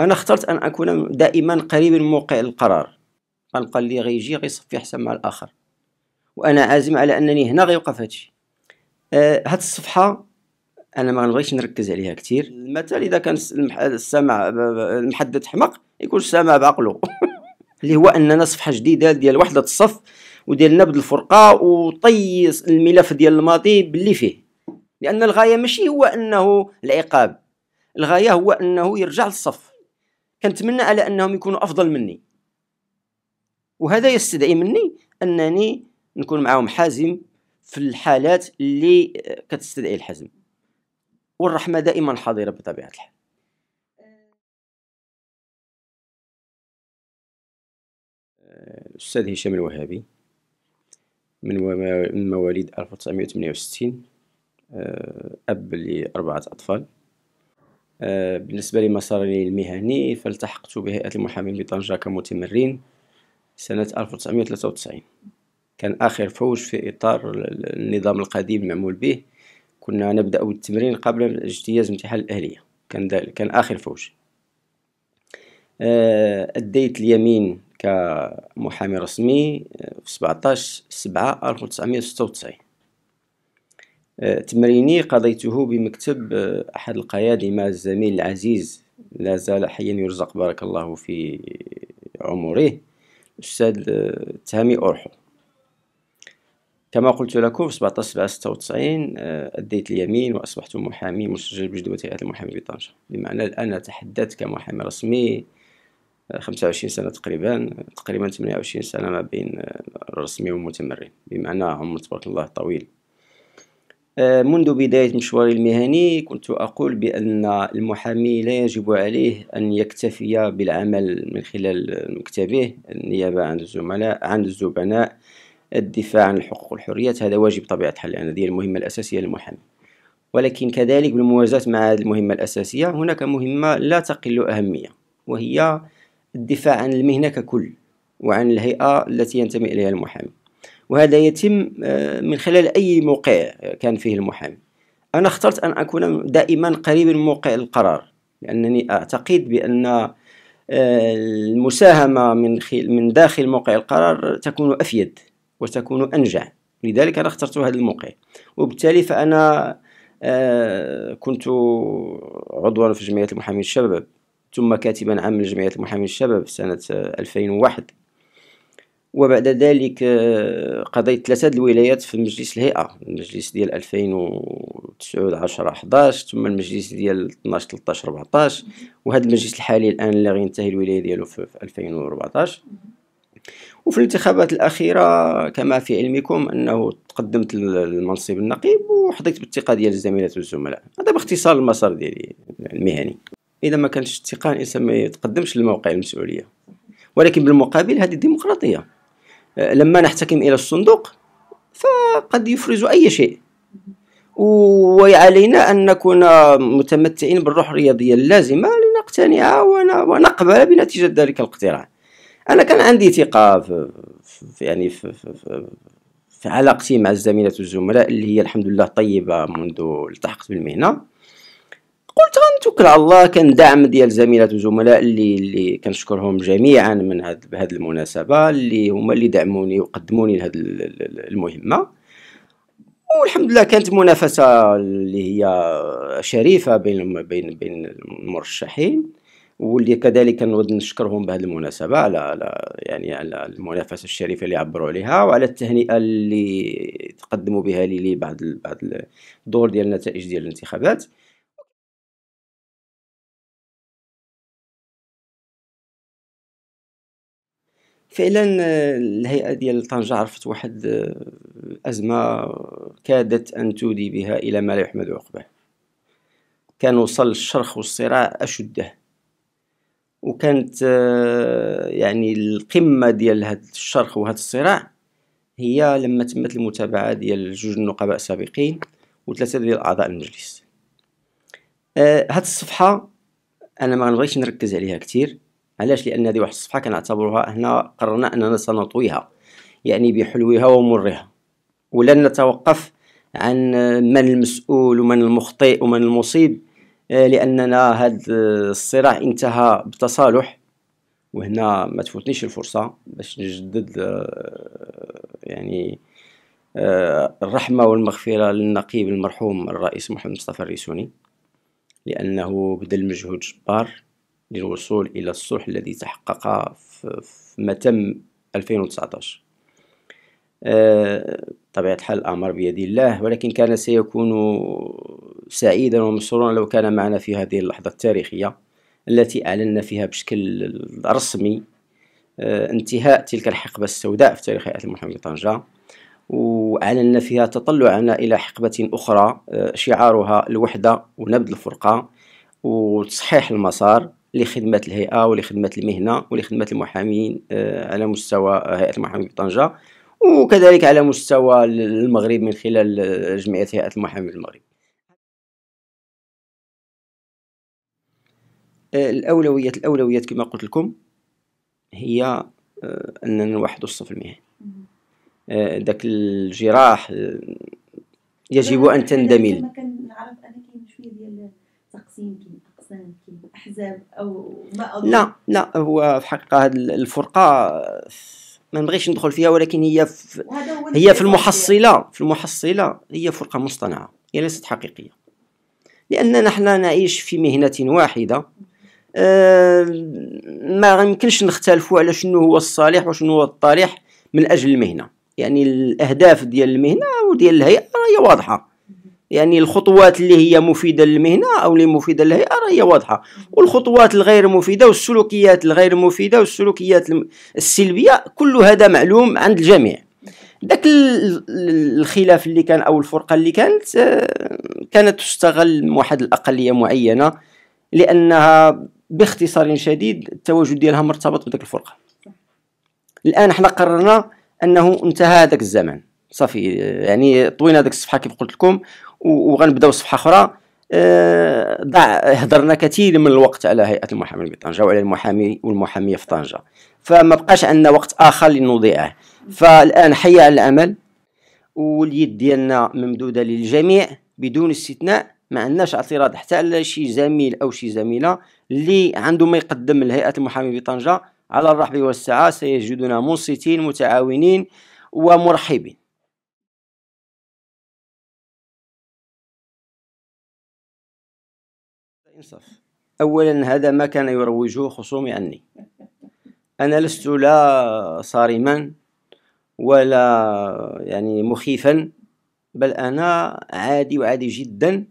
انا اخترت ان اكون دائما قريبا من موقع القرار القى اللي غيجي غيصفي حساب مع الاخر وانا عازم على انني هنا غيوقف هادشي أه هاد الصفحه انا ما غنبغيش نركز عليها كثير المثل اذا كان السامع المحدد حمق يكون السامع بعقله اللي هو اننا صفحه جديده ديال وحده الصف وديال نبذ الفرقه وطي الملف ديال الماضي باللي فيه لأن الغاية ماشي هو أنه العقاب الغاية هو أنه يرجع للصف كنتمنى على أنهم يكونوا أفضل مني وهذا يستدعي مني أنني نكون معاهم حازم في الحالات اللي آه، كتستدعي الحزم والرحمة دائما حاضرة بطبيعة الحال الأستاذ آه، هشام الوهابي من مواليد 1968 آه، أب لأربعة أطفال آه، بالنسبة لمساري المهني فالتحقت بهيئة المحامين بطنجة كمتمرين سنة 1993 كان آخر فوج في إطار النظام القديم المعمول به كنا نبدأ بالتمرين قبل اجتياز امتحان الأهلية كان كان آخر فوج آه، أديت اليمين كمحامي رسمي في 17 7 1996 تمريني قضيته بمكتب آه، أحد القيادمة الزميل العزيز لا زال حيا يرزق بارك الله في عمره الأستاذ آه، تامي أورحو كما قلت لكم في 1796 آه، أديت اليمين وأصبحت محامي مسجل بجدوى هيئة المحامي بطنجة بمعنى الآن أتحدث كمحامي رسمي 25 سنة تقريبا تقريبا 28 سنة ما بين الرسمي والمتمرن بمعنى عمر تبارك الله طويل آه، منذ بداية مشواري المهني كنت أقول بأن المحامي لا يجب عليه أن يكتفي بالعمل من خلال مكتبه النيابة عن الزملاء عن الزبناء الدفاع عن الحقوق والحريات هذا واجب طبيعة الحال لأن هذه المهمة الأساسية للمحامي ولكن كذلك بالموازاة مع هذه المهمة الأساسية هناك مهمة لا تقل أهمية وهي الدفاع عن المهنة ككل وعن الهيئة التي ينتمي إليها المحامي وهذا يتم آه، من خلال أي موقع كان فيه المحامي أنا اخترت أن أكون دائما قريبا من موقع القرار لأنني أعتقد بأن آه، المساهمة من من داخل موقع القرار تكون أفيد وتكون أنجع لذلك أنا اخترت هذا الموقع وبالتالي فأنا آه، كنت عضوا في جمعية المحامين الشباب ثم كاتبا عام لجمعية المحامين الشباب سنة 2001 وبعد ذلك آه، قضيت ثلاثة الولايات في مجلس الهيئة المجلس ديال 2009 10 11 ثم المجلس ديال 12 13 14 وهذا المجلس الحالي الآن اللي غينتهي الولاية ديالو في 2014 وفي الانتخابات الأخيرة كما في علمكم أنه تقدمت للمنصب النقيب وحظيت بالثقة ديال الزميلات والزملاء هذا باختصار المسار ديالي المهني إذا ما كانش الثقة الإنسان ما يتقدمش للموقع المسؤولية ولكن بالمقابل هذه الديمقراطية لما نحتكم إلى الصندوق فقد يفرز أي شيء وعلينا أن نكون متمتعين بالروح الرياضية اللازمة لنقتنع ونقبل بنتيجة ذلك الاقتراع أنا كان عندي ثقة في يعني في, في, في علاقتي مع الزميلة والزملاء اللي هي الحمد لله طيبة منذ التحقت بالمهنة قلت غنتوكل على الله كان دعم ديال زميلات وزملاء اللي اللي كنشكرهم جميعا من هاد بهاد المناسبه اللي هما اللي دعموني وقدموني لهاد المهمه والحمد لله كانت منافسه اللي هي شريفه بين بين بين المرشحين واللي كذلك نود نشكرهم بهذه المناسبه على على يعني على المنافسه الشريفه اللي عبروا عليها وعلى التهنئه اللي تقدموا بها لي بعد بعد الدور ديال النتائج ديال الانتخابات فعلا آه، الهيئه ديال طنجه عرفت واحد آه، ازمه كادت ان تودي بها الى ما لا يحمد عقباه كان وصل الشرخ والصراع اشده وكانت آه، يعني القمه ديال هاد الشرخ وهاد الصراع هي لما تمت المتابعه ديال جوج النقباء السابقين وثلاثه ديال اعضاء المجلس هاد الصفحه انا ما غنبغيش نركز عليها كتير علاش لان هذه واحد الصفحه كنعتبروها هنا قررنا اننا سنطويها يعني بحلوها ومرها ولن نتوقف عن من المسؤول ومن المخطئ ومن المصيب آه، لاننا هذا الصراع انتهى بتصالح وهنا ما تفوتنيش الفرصه باش نجدد آه، يعني آه، الرحمه والمغفره للنقيب المرحوم الرئيس محمد مصطفى الريسوني لانه بذل مجهود جبار للوصول إلى الصلح الذي تحقق في ما تم 2019 آه، طبيعة الحال الأمر بيد الله ولكن كان سيكون سعيدا ومسرورا لو كان معنا في هذه اللحظة التاريخية التي أعلنا فيها بشكل رسمي آه، انتهاء تلك الحقبة السوداء في تاريخ هيئة المحامي طنجة وأعلنا فيها تطلعنا إلى حقبة أخرى آه، شعارها الوحدة ونبذ الفرقة وتصحيح المسار لخدمة الهيئة ولخدمة المهنة ولخدمة المحامين آه، على مستوى هيئة المحامين بطنجة وكذلك على مستوى المغرب من خلال جمعية هيئة المحامين المغرب آه، الأولويات الأولويات كما قلت لكم هي آه، أننا نوحدوا الصف المهني ذاك الجراح يجب أن تندمج كاين شوية ديال التقسيم مثلا احزاب او ما لا لا هو في الحقيقه هذه الفرقه ما نبغيش ندخل فيها ولكن هي في هي في المحصله في المحصله هي فرقه مصطنعه هي ليست حقيقيه لاننا نحن نعيش في مهنه واحده آه، ما يمكنش نختلفوا على شنو هو الصالح وشنو هو الطالح من اجل المهنه يعني الاهداف ديال المهنه وديال الهيئه هي واضحه يعني الخطوات اللي هي مفيدة للمهنة أو اللي مفيدة للهيئة هي واضحة والخطوات الغير مفيدة والسلوكيات الغير مفيدة والسلوكيات السلبية كل هذا معلوم عند الجميع داك الخلاف اللي كان او الفرقه اللي كانت آه، كانت تستغل من واحد الاقليه معينه لانها باختصار شديد التواجد ديالها مرتبط بداك الفرقه الان حنا قررنا انه انتهى هذاك الزمن صافي يعني طوينا هذيك الصفحه كيف قلت لكم وغنبداو صفحه اخرى آه، ضاع هضرنا كثير من الوقت على هيئه المحامين بطنجه وعلى المحامي والمحاميه في طنجه فما بقاش عندنا وقت اخر لنضيعه فالان حي على الامل واليد ديالنا ممدوده للجميع بدون استثناء ما عندناش اعتراض حتى على شي زميل او شي زميله اللي عنده ما يقدم لهيئه المحامي بطنجه على الرحب والسعه سيجدنا منصتين متعاونين ومرحبين أولا هذا ما كان يروجه خصومي عني أنا لست لا صارما ولا يعني مخيفا بل أنا عادي وعادي جدا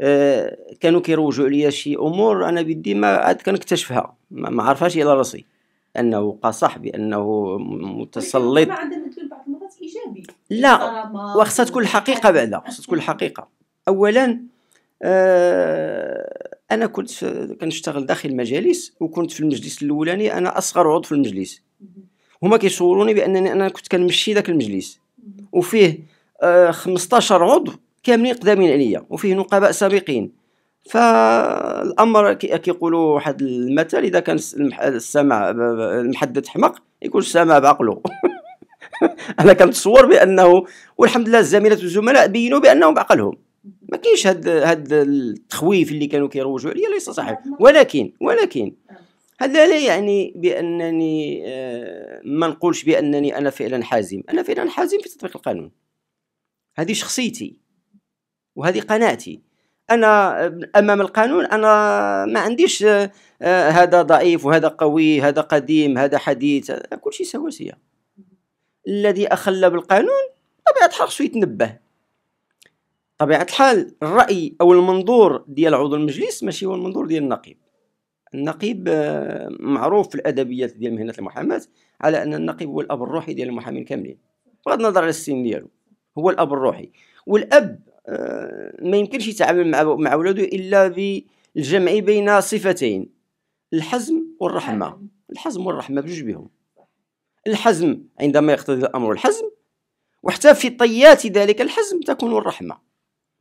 أه كانوا كيروجوا لي شي امور انا بدي ما عاد كنكتشفها ما عرفهاش الى راسي انه قصح بانه متسلط لا وخصها تكون الحقيقه بعدا خصها تكون الحقيقه اولا آه، انا كنت كنشتغل داخل المجالس وكنت في المجلس الاولاني انا اصغر عضو في المجلس هما كيصوروني بانني انا كنت كنمشي ذاك المجلس وفيه 15 آه، عضو كاملين قدامين عليا وفيه نقباء سابقين فالامر كيقولوا واحد المثل اذا كان السمع المحدد حمق يكون السمع بعقله انا كنتصور بانه والحمد لله الزميلات والزملاء بينوا بانهم بعقلهم ما كاينش هاد هاد التخويف اللي كانوا كيروجوا عليا ليس صحيح آه، ولكن ولكن آه. هذا لا يعني بانني آه، ما نقولش بانني انا فعلا حازم انا فعلا حازم في تطبيق القانون هذه شخصيتي وهذه قناعتي انا امام القانون انا ما عنديش هذا ضعيف وهذا قوي هذا قديم هذا حديث كل شيء سواسيه الذي اخل بالقانون طبيعه الحال خصو يتنبه طبيعة الحال الرأي أو المنظور ديال عضو المجلس ماشي هو المنظور ديال النقيب النقيب آه، معروف في الأدبيات ديال مهنة المحاماة على أن النقيب هو الأب الروحي ديال المحامين كاملين بغض النظر على السن ديالو هو الأب الروحي والأب آه، ما يمكنش يتعامل مع ولده إلا بالجمع بين صفتين الحزم والرحمة الحزم والرحمة بجوج بهم الحزم عندما يقتضي الأمر الحزم وحتى في طيات ذلك الحزم تكون الرحمة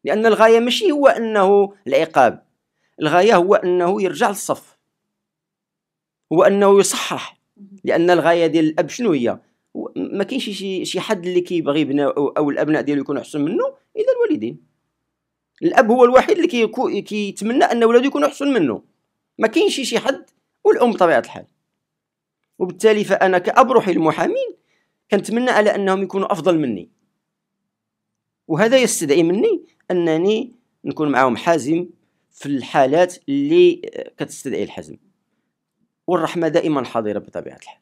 لأن الغاية ماشي هو أنه العقاب الغاية هو أنه يرجع للصف هو أنه يصحح لأن الغاية ديال الأب شنو هي ما كاينش شي شي حد اللي كيبغي بنا او الابناء ديالو يكونوا احسن منه الا الوالدين الاب هو الوحيد اللي كيتمنى كي ان ولادو يكونوا احسن منه ما كاينش شي حد والام بطبيعه الحال وبالتالي فانا كاب روحي المحامين كنتمنى على انهم يكونوا افضل مني وهذا يستدعي مني انني نكون معاهم حازم في الحالات اللي كتستدعي الحزم والرحمه دائما حاضره بطبيعه الحال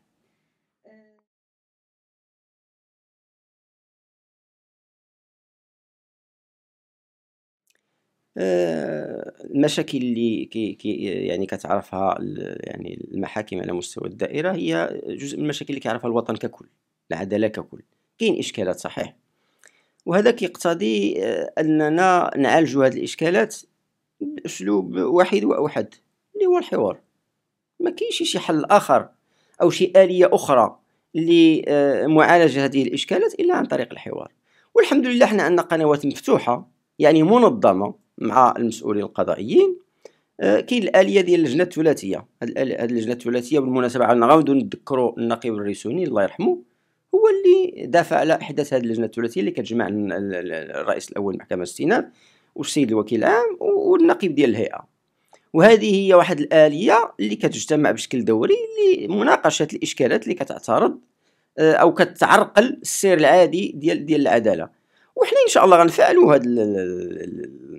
آه، المشاكل اللي كي كي يعني كتعرفها يعني المحاكم على مستوى الدائره هي جزء من المشاكل اللي كيعرفها الوطن ككل العداله ككل كاين اشكالات صحيح وهذا كيقتضي آه، أننا نعالج هذه الإشكالات بأسلوب واحد وأوحد اللي هو الحوار ما كاينش شي حل آخر أو شي آلية أخرى لمعالجة آه، هذه الإشكالات إلا عن طريق الحوار والحمد لله حنا عندنا قنوات مفتوحة يعني منظمة مع المسؤولين القضائيين آه، كاين الاليه ديال اللجنه الثلاثيه هاد اللجنه الثلاثيه بالمناسبه عندنا غنبداو نذكروا النقيب الريسوني الله يرحمه هو اللي دافع على احداث هذه اللجنه الثلاثيه اللي كتجمع الرئيس الاول للمحكمه الاستئناف والسيد الوكيل العام والنقيب ديال الهيئه وهذه هي واحد الاليه اللي كتجتمع بشكل دوري لمناقشه الاشكالات اللي كتعترض آه، او كتعرقل السير العادي ديال ديال العداله وحنا ان شاء الله غنفعلوا هاد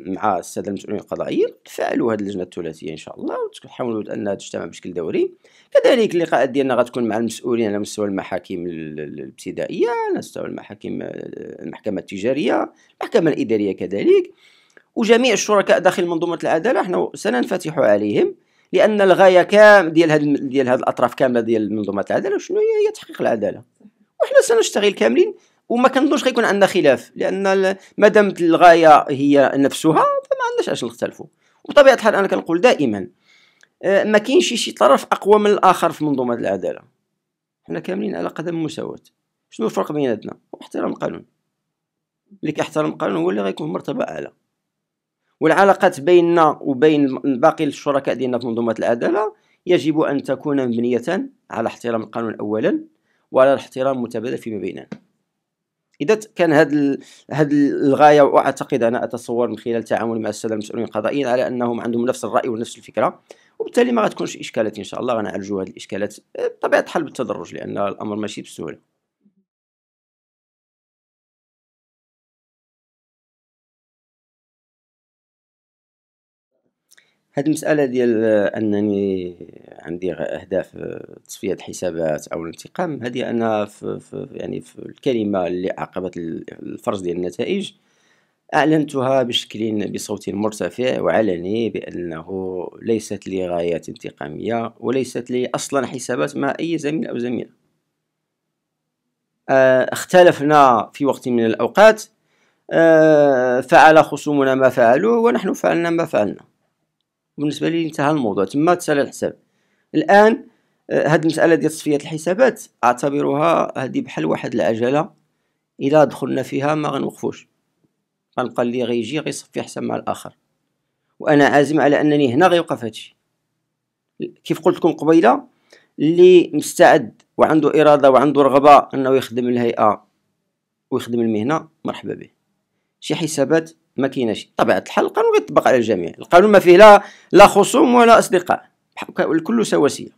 مع الساده المسؤولين القضائيين نفعلوا هاد اللجنه الثلاثيه ان شاء الله وتحاولوا انها تجتمع بشكل دوري كذلك اللقاءات ديالنا غتكون مع المسؤولين على مستوى المحاكم الابتدائيه على مستوى المحاكم المحكمه التجاريه المحكمه الاداريه كذلك وجميع الشركاء داخل منظومه العداله حنا سننفتح عليهم لان الغايه كام ديال هاد ديال هاد الاطراف كامله ديال منظومه العداله شنو هي هي تحقيق العداله وحنا سنشتغل كاملين وما كنظنش غيكون عندنا خلاف لان ما دامت الغايه هي نفسها فما عندناش اش نختلفوا وبطبيعه الحال انا كنقول دائما آه، ما كاينش شي طرف اقوى من الاخر في منظومه العداله حنا كاملين على قدم المساواه شنو الفرق بيناتنا احترام القانون اللي كيحترم القانون هو اللي غيكون مرتبه اعلى والعلاقات بيننا وبين باقي الشركاء ديالنا في منظومه العداله يجب ان تكون مبنيه على احترام القانون اولا وعلى الاحترام المتبادل فيما بيننا اذا كان هذا هذا الغايه واعتقد انا اتصور من خلال تعاملي مع الساده المسؤولين القضائيين على انهم عندهم نفس الراي ونفس الفكره وبالتالي ما غتكونش اشكالات ان شاء الله غنعالجوا هذه الاشكالات بطبيعه الحال بالتدرج لان الامر ماشي بسهوله هذه المسألة ديال أنني عندي أهداف آه، تصفية الحسابات أو الانتقام هذه أنا في- يعني في الكلمة اللي أعقبت الفرز ديال النتائج أعلنتها بشكل بصوت مرتفع وعلني بأنه ليست لي غايات انتقامية وليست لي أصلا حسابات مع أي زميل أو زميلة آه، اختلفنا في وقت من الأوقات آه، فعل خصومنا ما فعلوا ونحن فعلنا ما فعلنا بالنسبه لي انتهى الموضوع تما تسال الحساب الان آه، هاد المساله ديال تصفيه الحسابات اعتبرها هذه بحال واحد العجله الا دخلنا فيها ما غنوقفوش غنبقى اللي غيجي غيصفي حساب مع الاخر وانا عازم على انني هنا غيوقف هادشي كيف قلت لكم قبيله اللي مستعد وعنده اراده وعنده رغبه انه يخدم الهيئه ويخدم المهنه مرحبا به شي حسابات ما كايناش طبيعه الحال القانون غيطبق على الجميع القانون ما فيه لا لا خصوم ولا اصدقاء الكل سواسيه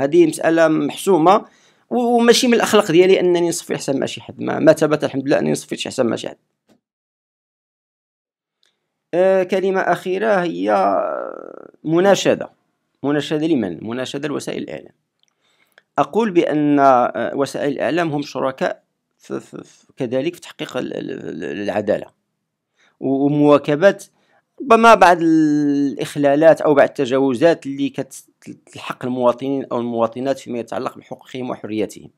هذه مساله محسومه وماشي من الاخلاق ديالي انني نصفي حساب مع شي حد ما, ما ثبت الحمد لله انني نصفيتش حساب مع شي حد آه كلمه اخيره هي مناشده مناشده لمن مناشده لوسائل الاعلام اقول بان آه، وسائل الاعلام هم شركاء كذلك في تحقيق العداله ومواكبه ربما بعض الاخلالات او بعض التجاوزات اللي كتلحق المواطنين او المواطنات فيما يتعلق بحقوقهم وحرياتهم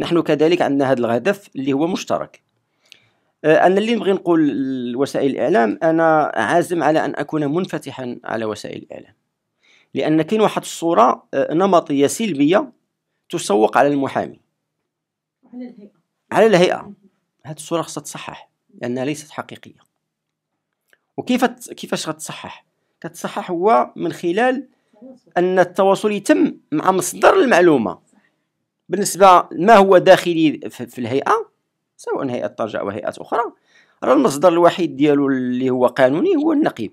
نحن كذلك عندنا هذا الهدف اللي هو مشترك آه، انا اللي نبغي نقول لوسائل الاعلام انا عازم على ان اكون منفتحا على وسائل الاعلام لان كاين واحد الصوره آه، نمطيه سلبيه تسوق على المحامي على الهيئه على الهيئه هذه الصوره خصها تصحح لانها ليست حقيقيه وكيف كيفاش غتصحح كتصحح هو من خلال ان التواصل يتم مع مصدر المعلومه بالنسبه ما هو داخلي في الهيئه سواء هيئه ترجع هيئات اخرى راه المصدر الوحيد ديالو اللي هو قانوني هو النقيب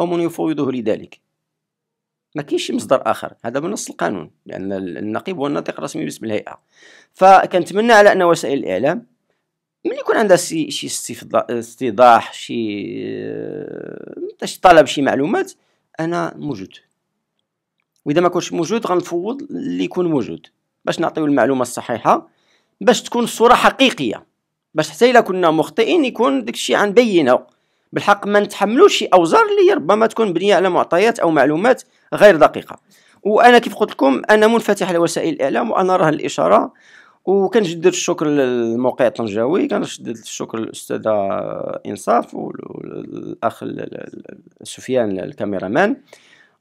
او من يفوضه لذلك ما كاينش شي مصدر اخر هذا بنص القانون لان النقيب هو الناطق الرسمي باسم الهيئه فكنتمنى على ان وسائل الاعلام ملي يكون عندها شي شي استيضاح شي آه، شي طلب شي معلومات انا موجود واذا ما كنتش موجود غنفوض اللي يكون موجود باش نعطيو المعلومه الصحيحه باش تكون الصوره حقيقيه باش حتى الا كنا مخطئين يكون داكشي عن بينه بالحق ما نتحملوش شي اوزار اللي ربما تكون مبنيه على معطيات او معلومات غير دقيقه وانا كيف قلت لكم انا منفتح على وسائل الاعلام وانا راه الاشاره وكنجدد الشكر للموقع طنجاوي كنجدد الشكر للاستاذه انصاف والاخ سفيان الكاميرامان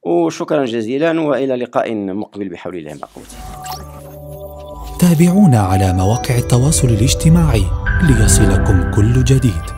وشكرا جزيلا والى لقاء مقبل بحول الله ما قوته تابعونا على مواقع التواصل الاجتماعي ليصلكم كل جديد